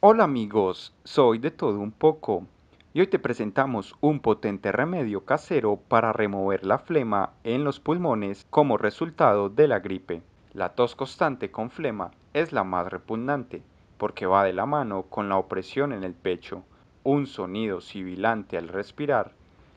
Hola amigos, soy de todo un poco y hoy te presentamos un potente remedio casero para remover la flema en los pulmones como resultado de la gripe. La tos constante con flema es la más repugnante porque va de la mano con la opresión en el pecho, un sonido sibilante al respirar,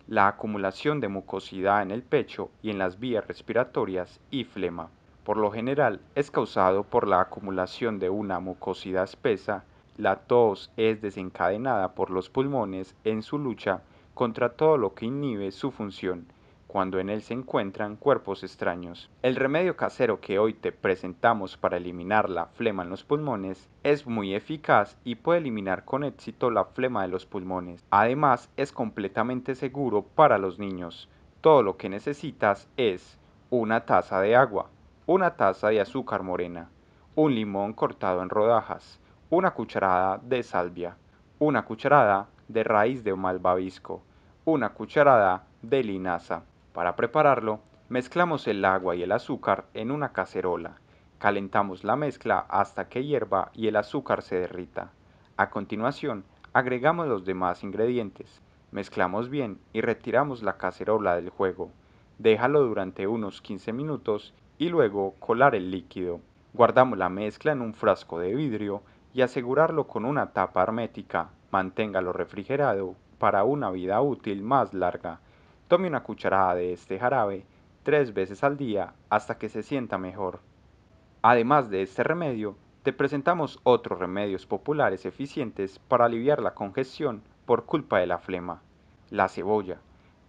la acumulación de mucosidad en el pecho y en las vías respiratorias y flema. Por lo general es causado por la acumulación de una mucosidad espesa la tos es desencadenada por los pulmones en su lucha contra todo lo que inhibe su función, cuando en él se encuentran cuerpos extraños. El remedio casero que hoy te presentamos para eliminar la flema en los pulmones es muy eficaz y puede eliminar con éxito la flema de los pulmones. Además, es completamente seguro para los niños. Todo lo que necesitas es una taza de agua, una taza de azúcar morena, un limón cortado en rodajas, una cucharada de salvia, una cucharada de raíz de malvavisco, una cucharada de linaza. Para prepararlo, mezclamos el agua y el azúcar en una cacerola. Calentamos la mezcla hasta que hierva y el azúcar se derrita. A continuación, agregamos los demás ingredientes. Mezclamos bien y retiramos la cacerola del juego. Déjalo durante unos 15 minutos y luego colar el líquido. Guardamos la mezcla en un frasco de vidrio y asegurarlo con una tapa hermética. Manténgalo refrigerado para una vida útil más larga. Tome una cucharada de este jarabe tres veces al día hasta que se sienta mejor. Además de este remedio, te presentamos otros remedios populares eficientes para aliviar la congestión por culpa de la flema. La cebolla.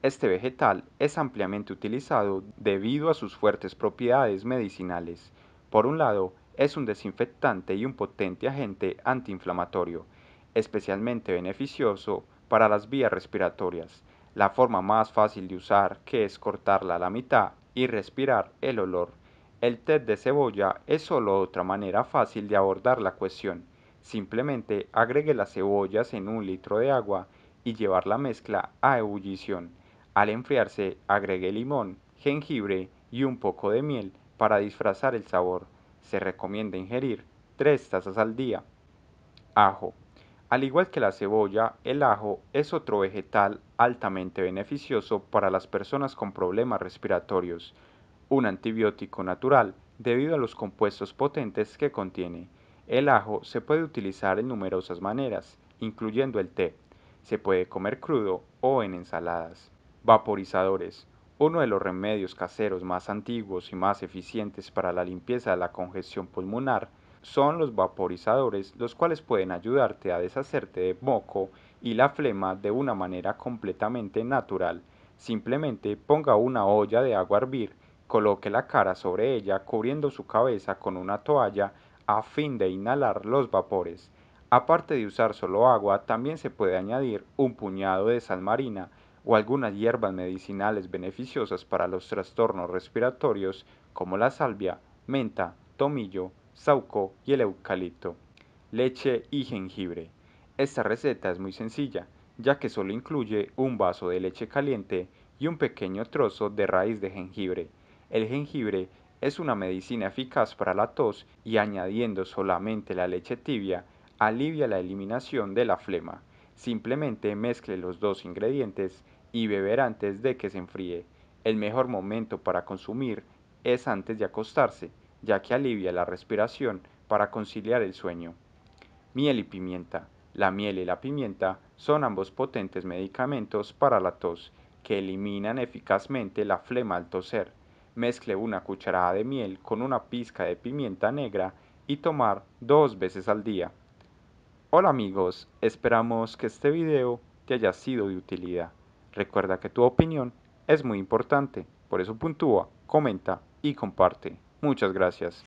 Este vegetal es ampliamente utilizado debido a sus fuertes propiedades medicinales. Por un lado, es un desinfectante y un potente agente antiinflamatorio, especialmente beneficioso para las vías respiratorias. La forma más fácil de usar, que es cortarla a la mitad y respirar el olor. El té de cebolla es solo otra manera fácil de abordar la cuestión. Simplemente agregue las cebollas en un litro de agua y llevar la mezcla a ebullición. Al enfriarse, agregue limón, jengibre y un poco de miel para disfrazar el sabor se recomienda ingerir tres tazas al día. Ajo. Al igual que la cebolla, el ajo es otro vegetal altamente beneficioso para las personas con problemas respiratorios, un antibiótico natural debido a los compuestos potentes que contiene. El ajo se puede utilizar en numerosas maneras, incluyendo el té. Se puede comer crudo o en ensaladas. Vaporizadores. Uno de los remedios caseros más antiguos y más eficientes para la limpieza de la congestión pulmonar son los vaporizadores, los cuales pueden ayudarte a deshacerte de moco y la flema de una manera completamente natural. Simplemente ponga una olla de agua a hervir, coloque la cara sobre ella cubriendo su cabeza con una toalla a fin de inhalar los vapores. Aparte de usar solo agua, también se puede añadir un puñado de sal marina, o algunas hierbas medicinales beneficiosas para los trastornos respiratorios como la salvia, menta, tomillo, sauco y el eucalipto. Leche y jengibre. Esta receta es muy sencilla, ya que solo incluye un vaso de leche caliente y un pequeño trozo de raíz de jengibre. El jengibre es una medicina eficaz para la tos y añadiendo solamente la leche tibia alivia la eliminación de la flema. Simplemente mezcle los dos ingredientes y beber antes de que se enfríe. El mejor momento para consumir es antes de acostarse, ya que alivia la respiración para conciliar el sueño. Miel y pimienta. La miel y la pimienta son ambos potentes medicamentos para la tos que eliminan eficazmente la flema al toser. Mezcle una cucharada de miel con una pizca de pimienta negra y tomar dos veces al día. Hola amigos, esperamos que este video te haya sido de utilidad. Recuerda que tu opinión es muy importante, por eso puntúa, comenta y comparte. Muchas gracias.